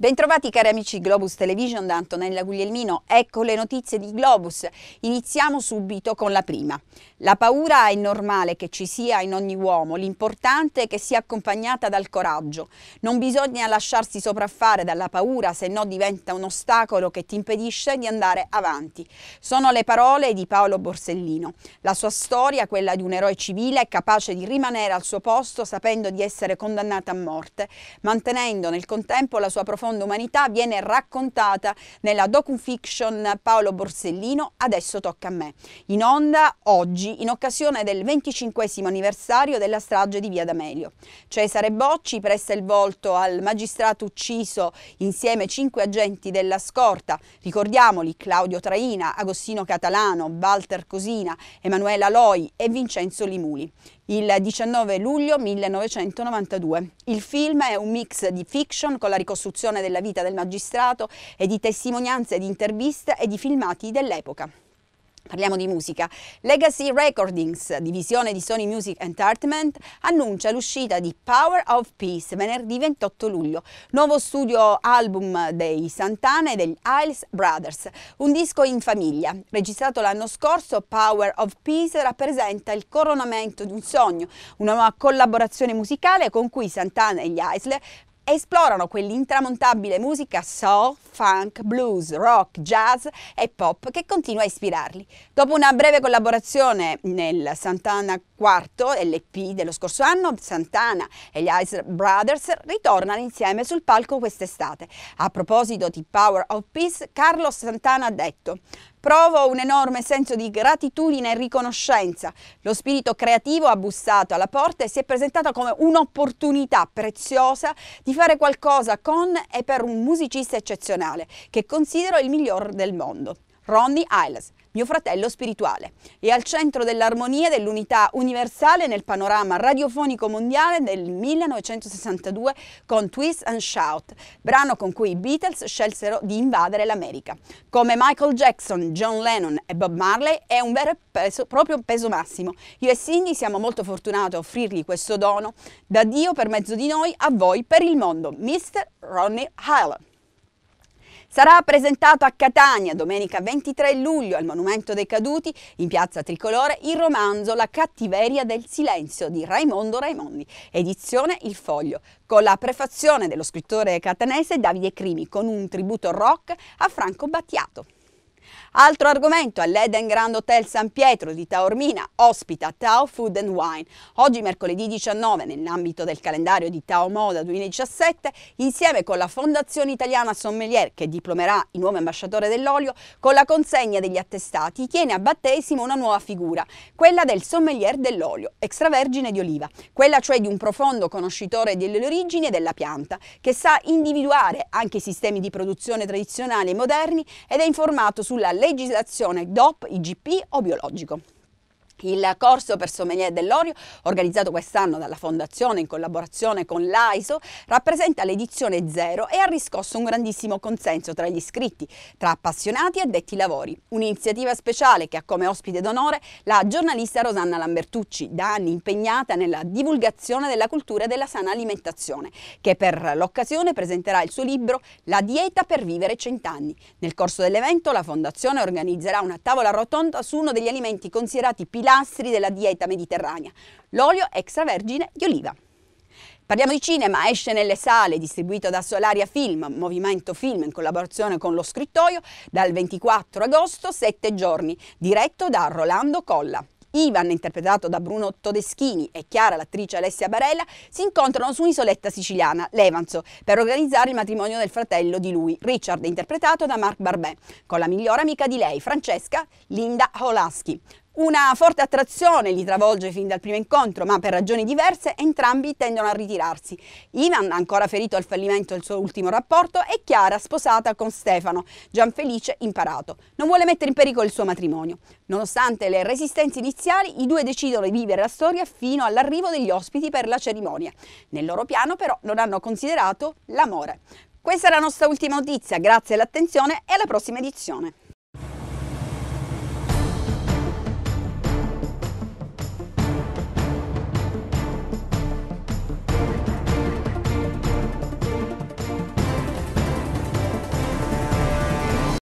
Bentrovati cari amici Globus Television da Antonella Guglielmino, ecco le notizie di Globus. Iniziamo subito con la prima. La paura è normale che ci sia in ogni uomo, l'importante è che sia accompagnata dal coraggio. Non bisogna lasciarsi sopraffare dalla paura, se no diventa un ostacolo che ti impedisce di andare avanti. Sono le parole di Paolo Borsellino. La sua storia, quella di un eroe civile, capace di rimanere al suo posto sapendo di essere condannata a morte, mantenendo nel contempo la sua profondità profonda umanità viene raccontata nella docufiction Paolo Borsellino Adesso tocca a me, in onda oggi in occasione del 25 anniversario della strage di Via D'Amelio. Cesare Bocci presta il volto al magistrato ucciso insieme cinque agenti della scorta, ricordiamoli Claudio Traina, Agostino Catalano, Walter Cosina, Emanuela Loi e Vincenzo Limuli il 19 luglio 1992. Il film è un mix di fiction con la ricostruzione della vita del magistrato e di testimonianze di interviste e di filmati dell'epoca. Parliamo di musica. Legacy Recordings, divisione di Sony Music Entertainment, annuncia l'uscita di Power of Peace venerdì 28 luglio, nuovo studio album dei Santana e degli Isles Brothers, un disco in famiglia. Registrato l'anno scorso, Power of Peace rappresenta il coronamento di un sogno, una nuova collaborazione musicale con cui Santana e gli Isle esplorano quell'intramontabile musica soul, funk, blues, rock, jazz e pop che continua a ispirarli. Dopo una breve collaborazione nel Santana IV LP dello scorso anno, Santana e gli Ice Brothers ritornano insieme sul palco quest'estate. A proposito di Power of Peace, Carlos Santana ha detto Provo un enorme senso di gratitudine e riconoscenza. Lo spirito creativo ha bussato alla porta e si è presentato come un'opportunità preziosa di fare qualcosa con e per un musicista eccezionale, che considero il miglior del mondo. Ronnie Isles, mio fratello spirituale, e al centro dell'armonia e dell'unità universale nel panorama radiofonico mondiale del 1962 con Twist and Shout, brano con cui i Beatles scelsero di invadere l'America. Come Michael Jackson, John Lennon e Bob Marley è un vero e peso, proprio peso massimo. Io e Cindy siamo molto fortunati a offrirgli questo dono da Dio per mezzo di noi, a voi per il mondo. Mr. Ronnie Highland. Sarà presentato a Catania domenica 23 luglio al Monumento dei Caduti in piazza Tricolore il romanzo La cattiveria del silenzio di Raimondo Raimondi, edizione Il Foglio, con la prefazione dello scrittore catanese Davide Crimi con un tributo rock a Franco Battiato. Altro argomento, all'Eden Grand Hotel San Pietro di Taormina ospita Tao Food and Wine. Oggi mercoledì 19, nell'ambito del calendario di Tao Moda 2017, insieme con la Fondazione Italiana Sommelier, che diplomerà il nuovo ambasciatore dell'olio, con la consegna degli attestati, tiene a battesimo una nuova figura, quella del sommelier dell'olio, extravergine di oliva, quella cioè di un profondo conoscitore delle origini della pianta, che sa individuare anche i sistemi di produzione tradizionali e moderni ed è informato sulle sulla legislazione DOP, IGP o biologico. Il corso per sommelier dell'Orio, organizzato quest'anno dalla Fondazione in collaborazione con l'AISO, rappresenta l'edizione zero e ha riscosso un grandissimo consenso tra gli iscritti, tra appassionati e detti lavori. Un'iniziativa speciale che ha come ospite d'onore la giornalista Rosanna Lambertucci, da anni impegnata nella divulgazione della cultura e della sana alimentazione, che per l'occasione presenterà il suo libro La dieta per vivere cent'anni. Nel corso dell'evento la Fondazione organizzerà una tavola rotonda su uno degli alimenti considerati pilastri pilastri della dieta mediterranea, l'olio extravergine di oliva. Parliamo di cinema, esce nelle sale, distribuito da Solaria Film, Movimento Film in collaborazione con lo scrittoio, dal 24 agosto, 7 giorni, diretto da Rolando Colla. Ivan, interpretato da Bruno Todeschini, e Chiara, l'attrice Alessia Barella, si incontrano su un'isoletta siciliana, Levanzo, per organizzare il matrimonio del fratello di lui, Richard, interpretato da Marc Barbet, con la migliore amica di lei, Francesca Linda Holaschi. Una forte attrazione li travolge fin dal primo incontro, ma per ragioni diverse entrambi tendono a ritirarsi. Ivan, ancora ferito al fallimento del suo ultimo rapporto, e Chiara, sposata con Stefano, Gianfelice imparato. Non vuole mettere in pericolo il suo matrimonio. Nonostante le resistenze iniziali, i due decidono di vivere la storia fino all'arrivo degli ospiti per la cerimonia. Nel loro piano però non hanno considerato l'amore. Questa è la nostra ultima notizia, grazie all'attenzione e alla prossima edizione.